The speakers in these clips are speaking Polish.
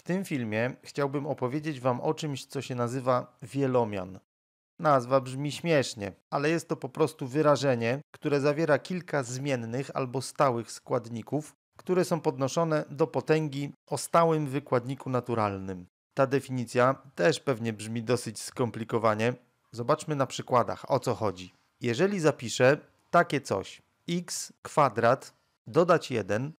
W tym filmie chciałbym opowiedzieć Wam o czymś, co się nazywa wielomian. Nazwa brzmi śmiesznie, ale jest to po prostu wyrażenie, które zawiera kilka zmiennych albo stałych składników, które są podnoszone do potęgi o stałym wykładniku naturalnym. Ta definicja też pewnie brzmi dosyć skomplikowanie. Zobaczmy na przykładach, o co chodzi. Jeżeli zapiszę takie coś x kwadrat dodać 1,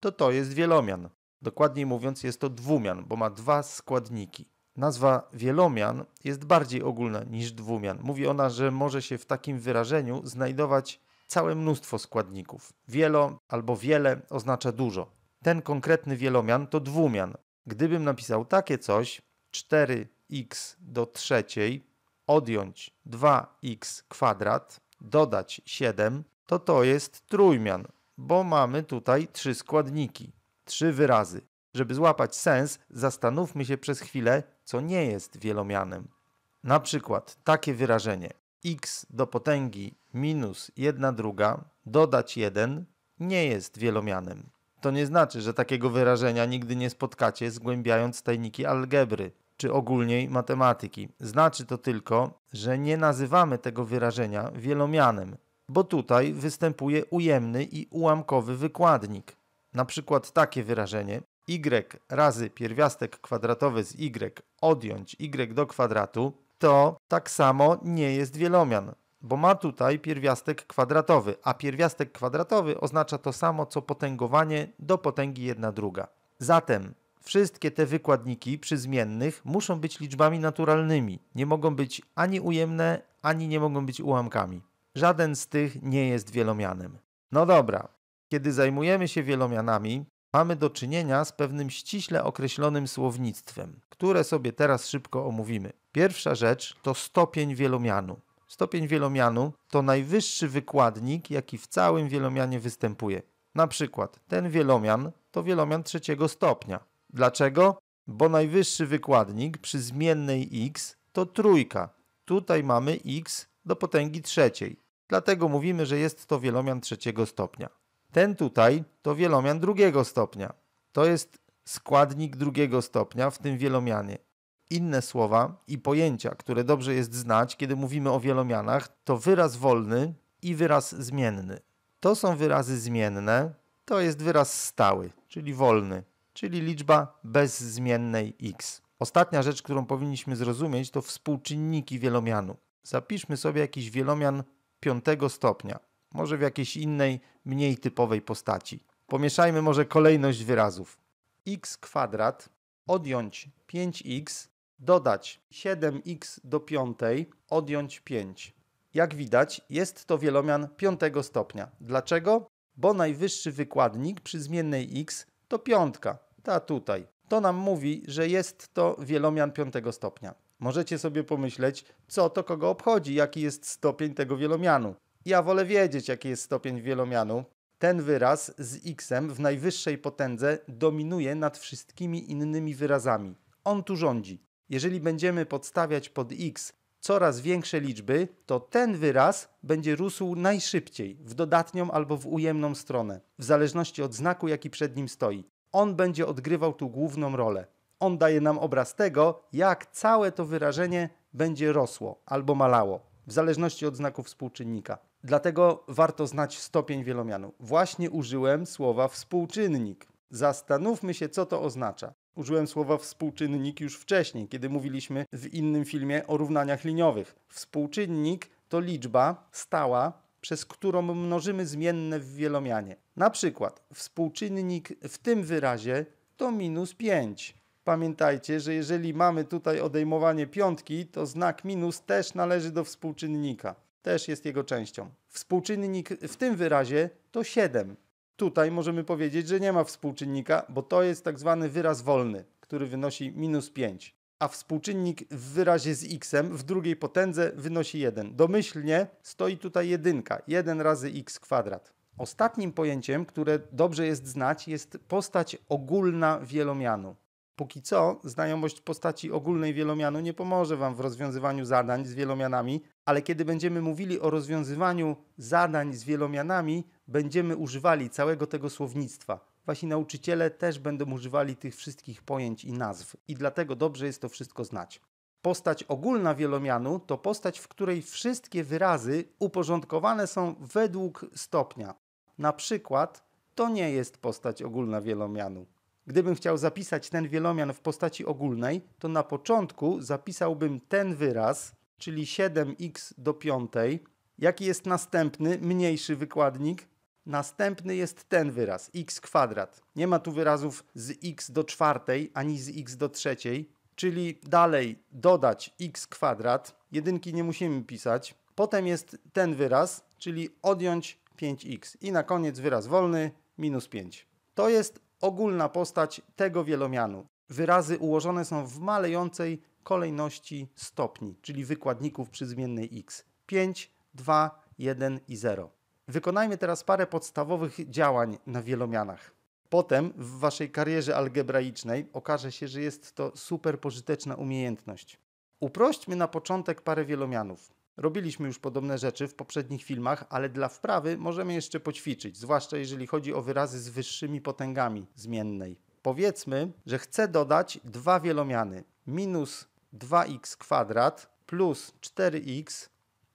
to to jest wielomian. Dokładniej mówiąc, jest to dwumian, bo ma dwa składniki. Nazwa wielomian jest bardziej ogólna niż dwumian. Mówi ona, że może się w takim wyrażeniu znajdować całe mnóstwo składników. Wielo albo wiele oznacza dużo. Ten konkretny wielomian to dwumian. Gdybym napisał takie coś 4x do trzeciej, odjąć 2x kwadrat, dodać 7, to to jest trójmian, bo mamy tutaj trzy składniki trzy wyrazy. Żeby złapać sens, zastanówmy się przez chwilę, co nie jest wielomianem. Na przykład takie wyrażenie x do potęgi minus 1 druga dodać 1 nie jest wielomianem. To nie znaczy, że takiego wyrażenia nigdy nie spotkacie zgłębiając tajniki algebry czy ogólniej matematyki. Znaczy to tylko, że nie nazywamy tego wyrażenia wielomianem, bo tutaj występuje ujemny i ułamkowy wykładnik. Na przykład takie wyrażenie y razy pierwiastek kwadratowy z y odjąć y do kwadratu to tak samo nie jest wielomian, bo ma tutaj pierwiastek kwadratowy, a pierwiastek kwadratowy oznacza to samo co potęgowanie do potęgi 1 druga. Zatem wszystkie te wykładniki przy zmiennych muszą być liczbami naturalnymi. Nie mogą być ani ujemne, ani nie mogą być ułamkami. Żaden z tych nie jest wielomianem. No dobra, kiedy zajmujemy się wielomianami, mamy do czynienia z pewnym ściśle określonym słownictwem, które sobie teraz szybko omówimy. Pierwsza rzecz to stopień wielomianu. Stopień wielomianu to najwyższy wykładnik, jaki w całym wielomianie występuje. Na przykład ten wielomian to wielomian trzeciego stopnia. Dlaczego? Bo najwyższy wykładnik przy zmiennej x to trójka. Tutaj mamy x do potęgi trzeciej. Dlatego mówimy, że jest to wielomian trzeciego stopnia. Ten tutaj to wielomian drugiego stopnia. To jest składnik drugiego stopnia w tym wielomianie. Inne słowa i pojęcia, które dobrze jest znać, kiedy mówimy o wielomianach, to wyraz wolny i wyraz zmienny. To są wyrazy zmienne, to jest wyraz stały, czyli wolny, czyli liczba bez zmiennej x. Ostatnia rzecz, którą powinniśmy zrozumieć, to współczynniki wielomianu. Zapiszmy sobie jakiś wielomian piątego stopnia może w jakiejś innej, mniej typowej postaci. Pomieszajmy może kolejność wyrazów. x kwadrat odjąć 5x, dodać 7x do piątej, odjąć 5. Jak widać, jest to wielomian piątego stopnia. Dlaczego? Bo najwyższy wykładnik przy zmiennej x to piątka, ta tutaj. To nam mówi, że jest to wielomian piątego stopnia. Możecie sobie pomyśleć, co to kogo obchodzi, jaki jest stopień tego wielomianu. Ja wolę wiedzieć, jaki jest stopień wielomianu. Ten wyraz z x w najwyższej potędze dominuje nad wszystkimi innymi wyrazami. On tu rządzi. Jeżeli będziemy podstawiać pod x coraz większe liczby, to ten wyraz będzie rósł najszybciej w dodatnią albo w ujemną stronę, w zależności od znaku, jaki przed nim stoi. On będzie odgrywał tu główną rolę. On daje nam obraz tego, jak całe to wyrażenie będzie rosło albo malało, w zależności od znaku współczynnika. Dlatego warto znać stopień wielomianu. Właśnie użyłem słowa współczynnik. Zastanówmy się, co to oznacza. Użyłem słowa współczynnik już wcześniej, kiedy mówiliśmy w innym filmie o równaniach liniowych. Współczynnik to liczba stała, przez którą mnożymy zmienne w wielomianie. Na przykład współczynnik w tym wyrazie to minus 5. Pamiętajcie, że jeżeli mamy tutaj odejmowanie piątki, to znak minus też należy do współczynnika też jest jego częścią. Współczynnik w tym wyrazie to 7. Tutaj możemy powiedzieć, że nie ma współczynnika, bo to jest tak zwany wyraz wolny, który wynosi minus 5. A współczynnik w wyrazie z x w drugiej potędze wynosi 1. Domyślnie stoi tutaj jedynka, 1 razy x kwadrat. Ostatnim pojęciem, które dobrze jest znać, jest postać ogólna wielomianu. Póki co znajomość postaci ogólnej wielomianu nie pomoże Wam w rozwiązywaniu zadań z wielomianami, ale kiedy będziemy mówili o rozwiązywaniu zadań z wielomianami, będziemy używali całego tego słownictwa. Wasi nauczyciele też będą używali tych wszystkich pojęć i nazw i dlatego dobrze jest to wszystko znać. Postać ogólna wielomianu to postać, w której wszystkie wyrazy uporządkowane są według stopnia. Na przykład to nie jest postać ogólna wielomianu. Gdybym chciał zapisać ten wielomian w postaci ogólnej, to na początku zapisałbym ten wyraz, czyli 7x do piątej. Jaki jest następny, mniejszy wykładnik? Następny jest ten wyraz, x kwadrat. Nie ma tu wyrazów z x do czwartej ani z x do trzeciej, czyli dalej dodać x kwadrat. Jedynki nie musimy pisać. Potem jest ten wyraz, czyli odjąć 5x. I na koniec wyraz wolny minus 5. To jest ogólna postać tego wielomianu. Wyrazy ułożone są w malejącej kolejności stopni, czyli wykładników przy zmiennej x. 5, 2, 1 i 0. Wykonajmy teraz parę podstawowych działań na wielomianach. Potem w waszej karierze algebraicznej okaże się, że jest to super pożyteczna umiejętność. Uprośćmy na początek parę wielomianów. Robiliśmy już podobne rzeczy w poprzednich filmach, ale dla wprawy możemy jeszcze poćwiczyć, zwłaszcza jeżeli chodzi o wyrazy z wyższymi potęgami zmiennej. Powiedzmy, że chcę dodać dwa wielomiany. Minus 2x kwadrat plus 4x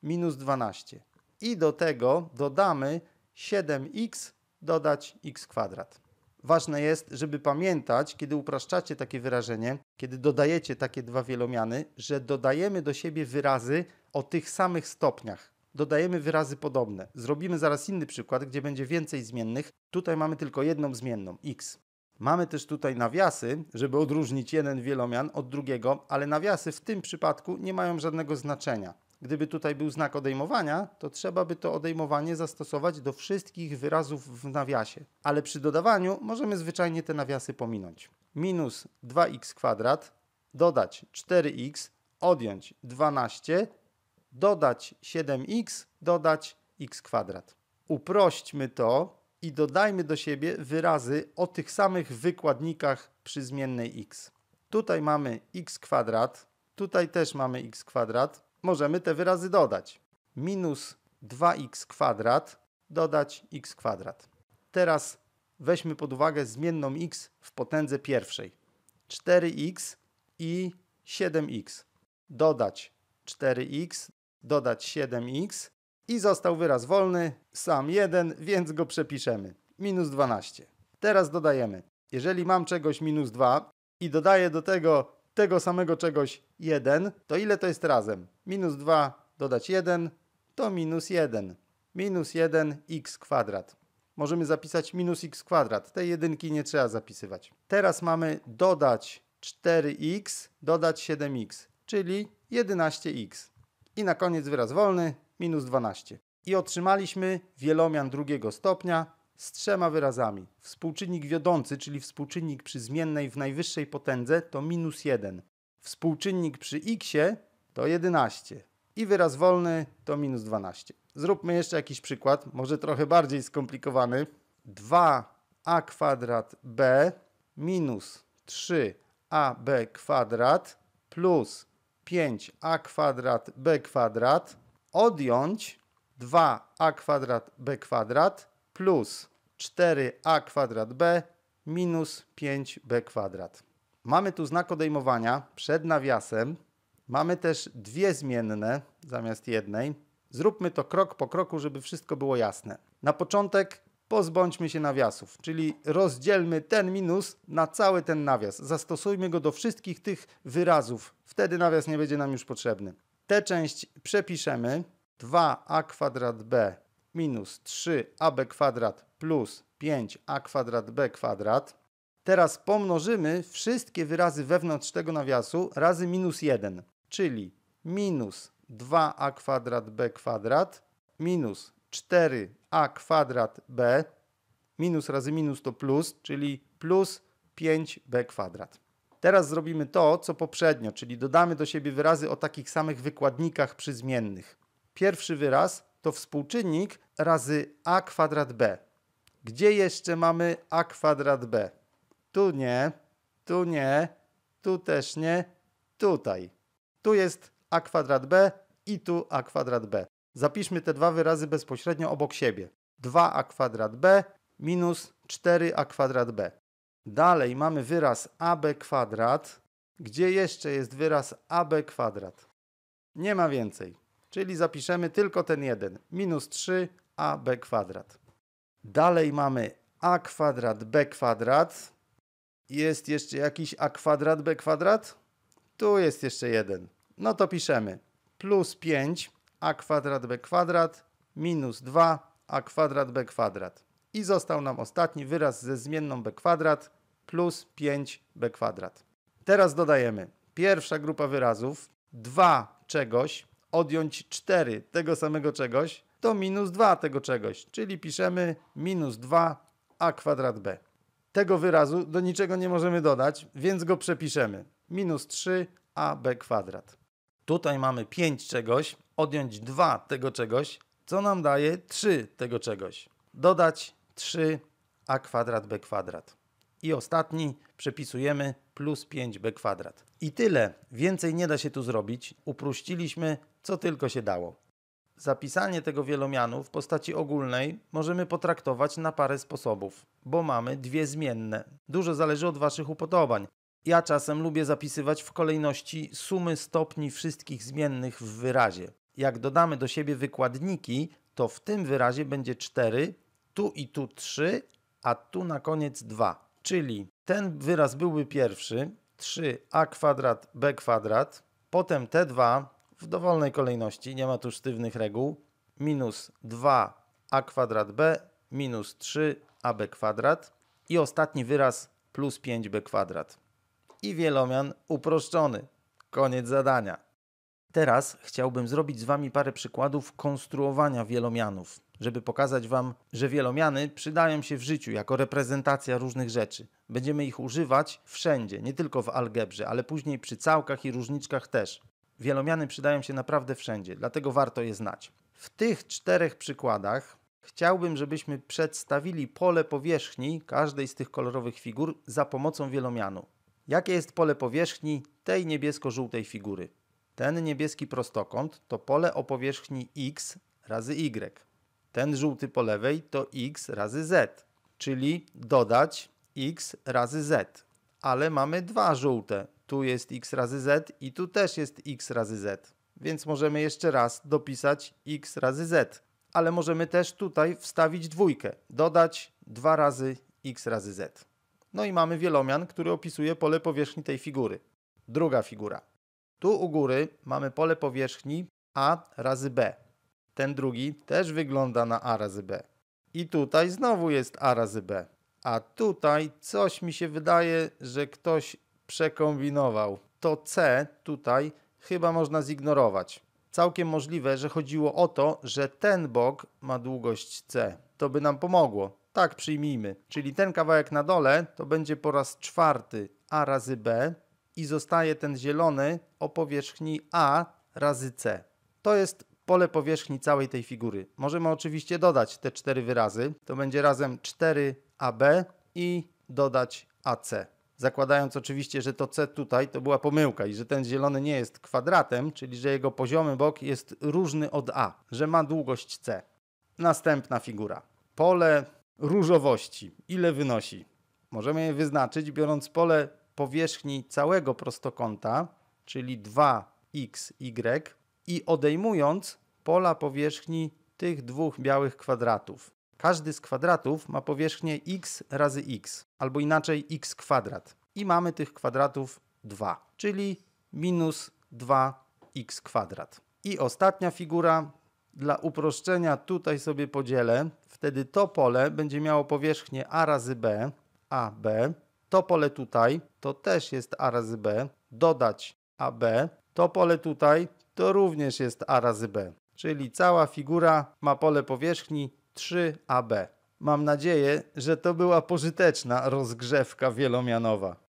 minus 12. I do tego dodamy 7x dodać x kwadrat. Ważne jest, żeby pamiętać, kiedy upraszczacie takie wyrażenie, kiedy dodajecie takie dwa wielomiany, że dodajemy do siebie wyrazy o tych samych stopniach. Dodajemy wyrazy podobne. Zrobimy zaraz inny przykład, gdzie będzie więcej zmiennych. Tutaj mamy tylko jedną zmienną, x. Mamy też tutaj nawiasy, żeby odróżnić jeden wielomian od drugiego, ale nawiasy w tym przypadku nie mają żadnego znaczenia. Gdyby tutaj był znak odejmowania, to trzeba by to odejmowanie zastosować do wszystkich wyrazów w nawiasie, ale przy dodawaniu możemy zwyczajnie te nawiasy pominąć. Minus 2x kwadrat, dodać 4x, odjąć 12 dodać 7x, dodać x kwadrat. Uprośćmy to i dodajmy do siebie wyrazy o tych samych wykładnikach przy zmiennej x. Tutaj mamy x kwadrat, tutaj też mamy x kwadrat. Możemy te wyrazy dodać. Minus 2x kwadrat, dodać x kwadrat. Teraz weźmy pod uwagę zmienną x w potędze pierwszej. 4x i 7x. Dodać 4x dodać 7x i został wyraz wolny, sam 1, więc go przepiszemy. Minus 12. Teraz dodajemy. Jeżeli mam czegoś minus 2 i dodaję do tego tego samego czegoś 1, to ile to jest razem? Minus 2 dodać 1 to minus 1. Minus 1x kwadrat. Możemy zapisać minus x kwadrat. Tej jedynki nie trzeba zapisywać. Teraz mamy dodać 4x, dodać 7x, czyli 11x. I na koniec wyraz wolny, minus 12. I otrzymaliśmy wielomian drugiego stopnia z trzema wyrazami. Współczynnik wiodący, czyli współczynnik przy zmiennej w najwyższej potędze to minus 1. Współczynnik przy x to 11. I wyraz wolny to minus 12. Zróbmy jeszcze jakiś przykład, może trochę bardziej skomplikowany. 2a kwadrat b minus 3ab kwadrat plus 5a kwadrat b kwadrat odjąć 2a kwadrat b kwadrat plus 4a kwadrat b minus 5b kwadrat. Mamy tu znak odejmowania przed nawiasem. Mamy też dwie zmienne zamiast jednej. Zróbmy to krok po kroku, żeby wszystko było jasne. Na początek pozbądźmy się nawiasów, czyli rozdzielmy ten minus na cały ten nawias. Zastosujmy go do wszystkich tych wyrazów. Wtedy nawias nie będzie nam już potrzebny. Tę część przepiszemy. 2a kwadrat b minus 3ab kwadrat plus 5a kwadrat b kwadrat. Teraz pomnożymy wszystkie wyrazy wewnątrz tego nawiasu razy minus 1, czyli minus 2a kwadrat b kwadrat minus 4a kwadrat b minus razy minus to plus, czyli plus 5b kwadrat. Teraz zrobimy to, co poprzednio, czyli dodamy do siebie wyrazy o takich samych wykładnikach przyzmiennych. Pierwszy wyraz to współczynnik razy a kwadrat b. Gdzie jeszcze mamy a kwadrat b? Tu nie, tu nie, tu też nie, tutaj. Tu jest a kwadrat b i tu a kwadrat b. Zapiszmy te dwa wyrazy bezpośrednio obok siebie. 2a kwadrat b minus 4a kwadrat b. Dalej mamy wyraz ab kwadrat. Gdzie jeszcze jest wyraz ab kwadrat? Nie ma więcej. Czyli zapiszemy tylko ten jeden. Minus 3ab kwadrat. Dalej mamy a kwadrat b kwadrat. Jest jeszcze jakiś a kwadrat b kwadrat? Tu jest jeszcze jeden. No to piszemy. Plus 5 a kwadrat b kwadrat minus 2 a kwadrat b kwadrat. I został nam ostatni wyraz ze zmienną b kwadrat plus 5b kwadrat. Teraz dodajemy pierwsza grupa wyrazów 2 czegoś odjąć 4 tego samego czegoś to minus 2 tego czegoś, czyli piszemy minus 2 a kwadrat b. Tego wyrazu do niczego nie możemy dodać, więc go przepiszemy. Minus 3 ab kwadrat. Tutaj mamy 5 czegoś, odjąć 2 tego czegoś, co nam daje 3 tego czegoś. Dodać 3a kwadrat b kwadrat. I ostatni przepisujemy plus 5b kwadrat. I tyle. Więcej nie da się tu zrobić. Uprościliśmy, co tylko się dało. Zapisanie tego wielomianu w postaci ogólnej możemy potraktować na parę sposobów, bo mamy dwie zmienne. Dużo zależy od Waszych upodobań. Ja czasem lubię zapisywać w kolejności sumy stopni wszystkich zmiennych w wyrazie jak dodamy do siebie wykładniki, to w tym wyrazie będzie 4, tu i tu 3, a tu na koniec 2. Czyli ten wyraz byłby pierwszy, 3a kwadrat, b kwadrat, potem te dwa w dowolnej kolejności, nie ma tu sztywnych reguł, minus 2a kwadrat b minus 3ab kwadrat i ostatni wyraz plus 5b kwadrat. I wielomian uproszczony. Koniec zadania. Teraz chciałbym zrobić z Wami parę przykładów konstruowania wielomianów, żeby pokazać Wam, że wielomiany przydają się w życiu jako reprezentacja różnych rzeczy. Będziemy ich używać wszędzie, nie tylko w algebrze, ale później przy całkach i różniczkach też. Wielomiany przydają się naprawdę wszędzie, dlatego warto je znać. W tych czterech przykładach chciałbym, żebyśmy przedstawili pole powierzchni każdej z tych kolorowych figur za pomocą wielomianu. Jakie jest pole powierzchni tej niebiesko-żółtej figury? Ten niebieski prostokąt to pole o powierzchni x razy y. Ten żółty po lewej to x razy z, czyli dodać x razy z. Ale mamy dwa żółte. Tu jest x razy z i tu też jest x razy z. Więc możemy jeszcze raz dopisać x razy z. Ale możemy też tutaj wstawić dwójkę. Dodać 2 razy x razy z. No i mamy wielomian, który opisuje pole powierzchni tej figury. Druga figura. Tu u góry mamy pole powierzchni A razy B. Ten drugi też wygląda na A razy B. I tutaj znowu jest A razy B. A tutaj coś mi się wydaje, że ktoś przekombinował. To C tutaj chyba można zignorować. Całkiem możliwe, że chodziło o to, że ten bok ma długość C. To by nam pomogło. Tak przyjmijmy. Czyli ten kawałek na dole to będzie po raz czwarty A razy B i zostaje ten zielony o powierzchni A razy C. To jest pole powierzchni całej tej figury. Możemy oczywiście dodać te cztery wyrazy. To będzie razem 4AB i dodać AC. Zakładając oczywiście, że to C tutaj to była pomyłka i że ten zielony nie jest kwadratem, czyli że jego poziomy bok jest różny od A, że ma długość C. Następna figura. Pole różowości. Ile wynosi? Możemy je wyznaczyć biorąc pole powierzchni całego prostokąta, czyli 2xy i odejmując pola powierzchni tych dwóch białych kwadratów. Każdy z kwadratów ma powierzchnię x razy x, albo inaczej x kwadrat. I mamy tych kwadratów 2, czyli minus 2x kwadrat. I ostatnia figura, dla uproszczenia tutaj sobie podzielę, wtedy to pole będzie miało powierzchnię a razy b, a b to pole tutaj to też jest A razy B, dodać AB, to pole tutaj to również jest A razy B, czyli cała figura ma pole powierzchni 3AB. Mam nadzieję, że to była pożyteczna rozgrzewka wielomianowa.